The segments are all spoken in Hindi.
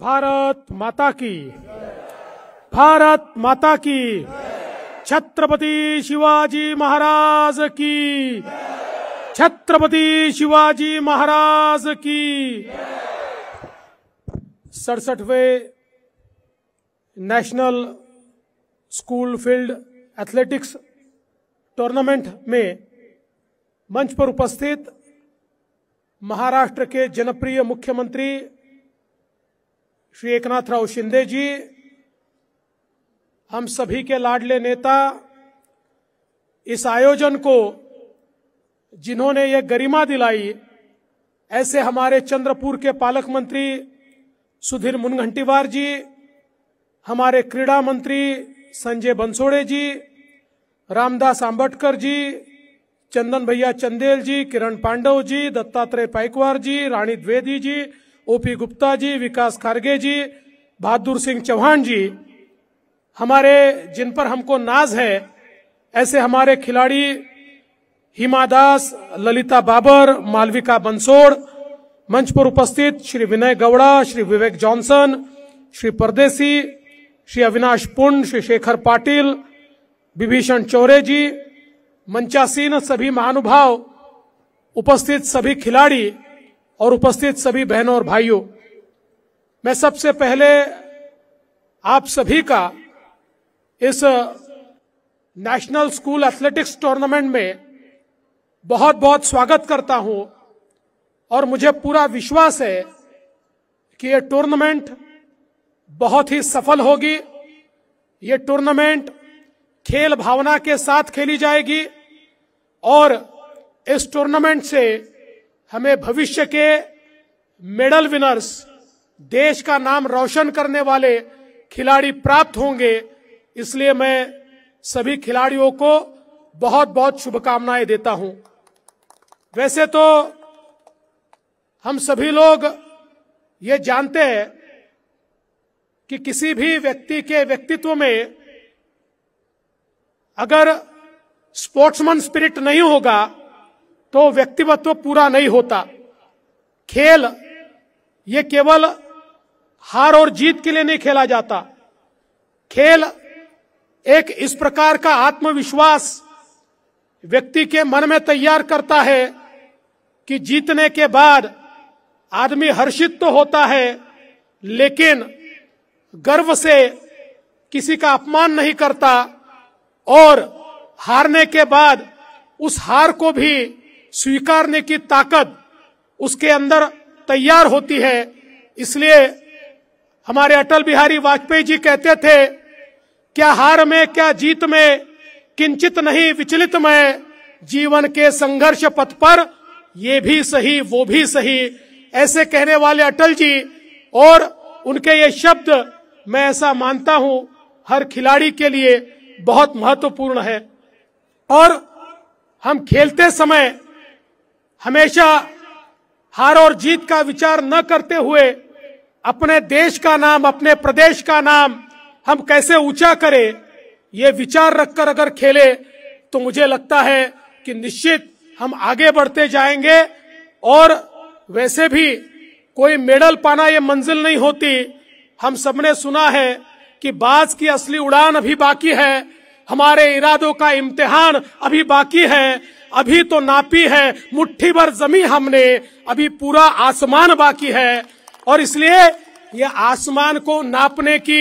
भारत माता की भारत माता की छत्रपति शिवाजी महाराज की छत्रपति शिवाजी महाराज की सड़सठवें national school field athletics tournament में मंच पर उपस्थित महाराष्ट्र के जनप्रिय मुख्यमंत्री श्री एकनाथ राव शिंदे जी हम सभी के लाडले नेता इस आयोजन को जिन्होंने ये गरिमा दिलाई ऐसे हमारे चंद्रपुर के पालक मंत्री सुधीर मुनघंटीवार जी हमारे क्रीड़ा मंत्री संजय बंसोड़े जी रामदास आंबटकर जी चंदन भैया चंदेल जी किरण पांडव जी दत्तात्रेय पाइकवार जी रानी द्वेदी जी ओपी गुप्ता जी विकास खारगे जी बहादुर सिंह चौहान जी हमारे जिन पर हमको नाज है ऐसे हमारे खिलाड़ी हिमा दास ललिता बाबर मालविका बंसोड़ मंच पर उपस्थित श्री विनय गौड़ा श्री विवेक जॉनसन श्री परदेसी श्री अविनाश पुंड श्री शेखर पाटिल विभीषण चौरे जी मंचासीन सभी महानुभाव उपस्थित सभी खिलाड़ी और उपस्थित सभी बहनों और भाइयों मैं सबसे पहले आप सभी का इस नेशनल स्कूल एथलेटिक्स टूर्नामेंट में बहुत बहुत स्वागत करता हूं और मुझे पूरा विश्वास है कि यह टूर्नामेंट बहुत ही सफल होगी ये टूर्नामेंट खेल भावना के साथ खेली जाएगी और इस टूर्नामेंट से हमें भविष्य के मेडल विनर्स देश का नाम रोशन करने वाले खिलाड़ी प्राप्त होंगे इसलिए मैं सभी खिलाड़ियों को बहुत बहुत शुभकामनाएं देता हूं वैसे तो हम सभी लोग ये जानते हैं कि किसी भी व्यक्ति के व्यक्तित्व में अगर स्पोर्ट्समैन स्पिरिट नहीं होगा तो व्यक्तिमत्व पूरा नहीं होता खेल ये केवल हार और जीत के लिए नहीं खेला जाता खेल एक इस प्रकार का आत्मविश्वास व्यक्ति के मन में तैयार करता है कि जीतने के बाद आदमी हर्षित तो होता है लेकिन गर्व से किसी का अपमान नहीं करता और हारने के बाद उस हार को भी स्वीकारने की ताकत उसके अंदर तैयार होती है इसलिए हमारे अटल बिहारी वाजपेयी जी कहते थे क्या हार में क्या जीत में किंचित नहीं विचलित में जीवन के संघर्ष पथ पर ये भी सही वो भी सही ऐसे कहने वाले अटल जी और उनके ये शब्द मैं ऐसा मानता हूं हर खिलाड़ी के लिए बहुत महत्वपूर्ण है और हम खेलते समय हमेशा हार और जीत का विचार न करते हुए अपने देश का नाम अपने प्रदेश का नाम हम कैसे ऊंचा करें ये विचार रखकर अगर खेले तो मुझे लगता है कि निश्चित हम आगे बढ़ते जाएंगे और वैसे भी कोई मेडल पाना ये मंजिल नहीं होती हम सबने सुना है कि बाज की असली उड़ान अभी बाकी है हमारे इरादों का इम्तिहान अभी बाकी है अभी तो नापी है मुट्ठी भर जमी हमने अभी पूरा आसमान बाकी है और इसलिए यह आसमान को नापने की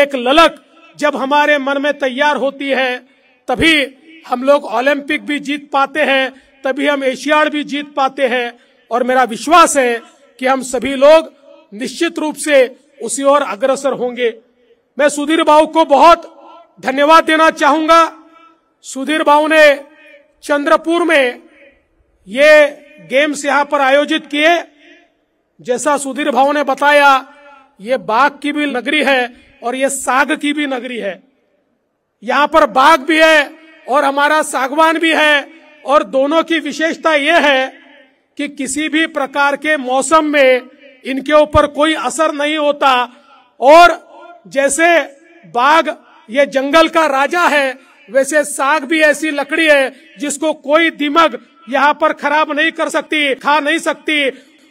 एक ललक जब हमारे मन में तैयार होती है तभी हम लोग ओलंपिक भी जीत पाते हैं तभी हम एशियाड भी जीत पाते हैं और मेरा विश्वास है कि हम सभी लोग निश्चित रूप से उसी ओर अग्रसर होंगे मैं सुधीर बाबू को बहुत धन्यवाद देना चाहूंगा सुधीर बाबू ने चंद्रपुर में ये गेम्स यहां पर आयोजित किए जैसा सुधीर भाव ने बताया ये बाघ की भी नगरी है और ये साग की भी नगरी है यहां पर बाघ भी है और हमारा सागवान भी है और दोनों की विशेषता यह है कि किसी भी प्रकार के मौसम में इनके ऊपर कोई असर नहीं होता और जैसे बाघ ये जंगल का राजा है वैसे साग भी ऐसी लकड़ी है जिसको कोई दिमग यहाँ पर खराब नहीं कर सकती खा नहीं सकती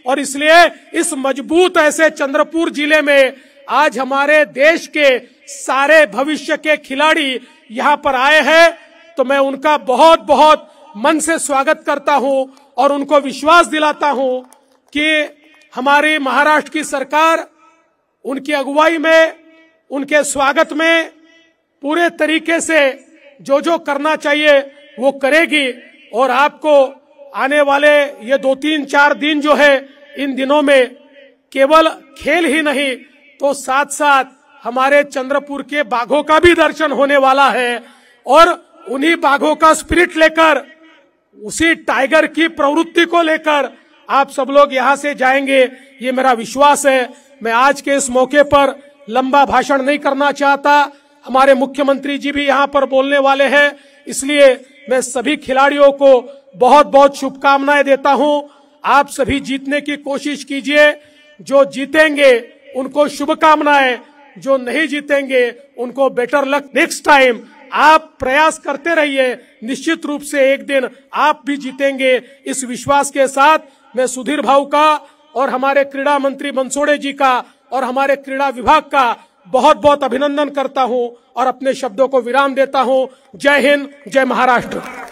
और इसलिए इस मजबूत ऐसे चंद्रपुर जिले में आज हमारे देश के सारे भविष्य के खिलाड़ी यहाँ पर आए हैं तो मैं उनका बहुत बहुत मन से स्वागत करता हूँ और उनको विश्वास दिलाता हूँ कि हमारी महाराष्ट्र की सरकार उनकी अगुवाई में उनके स्वागत में पूरे तरीके से जो जो करना चाहिए वो करेगी और आपको आने वाले ये दो तीन चार दिन जो है इन दिनों में केवल खेल ही नहीं तो साथ साथ हमारे चंद्रपुर के बाघों का भी दर्शन होने वाला है और उन्हीं बाघों का स्पिरिट लेकर उसी टाइगर की प्रवृत्ति को लेकर आप सब लोग यहाँ से जाएंगे ये मेरा विश्वास है मैं आज के इस मौके पर लंबा भाषण नहीं करना चाहता हमारे मुख्यमंत्री जी भी यहाँ पर बोलने वाले हैं इसलिए मैं सभी खिलाड़ियों को बहुत बहुत शुभकामनाएं देता हूँ आप सभी जीतने की कोशिश कीजिए जो जीतेंगे उनको शुभकामनाएं जो नहीं जीतेंगे उनको बेटर लक नेक्स्ट टाइम आप प्रयास करते रहिए निश्चित रूप से एक दिन आप भी जीतेंगे इस विश्वास के साथ मैं सुधीर भाऊ का और हमारे क्रीड़ा मंत्री बंसोड़े जी का और हमारे क्रीड़ा विभाग का बहुत बहुत अभिनंदन करता हूं और अपने शब्दों को विराम देता हूं जय हिंद जय महाराष्ट्र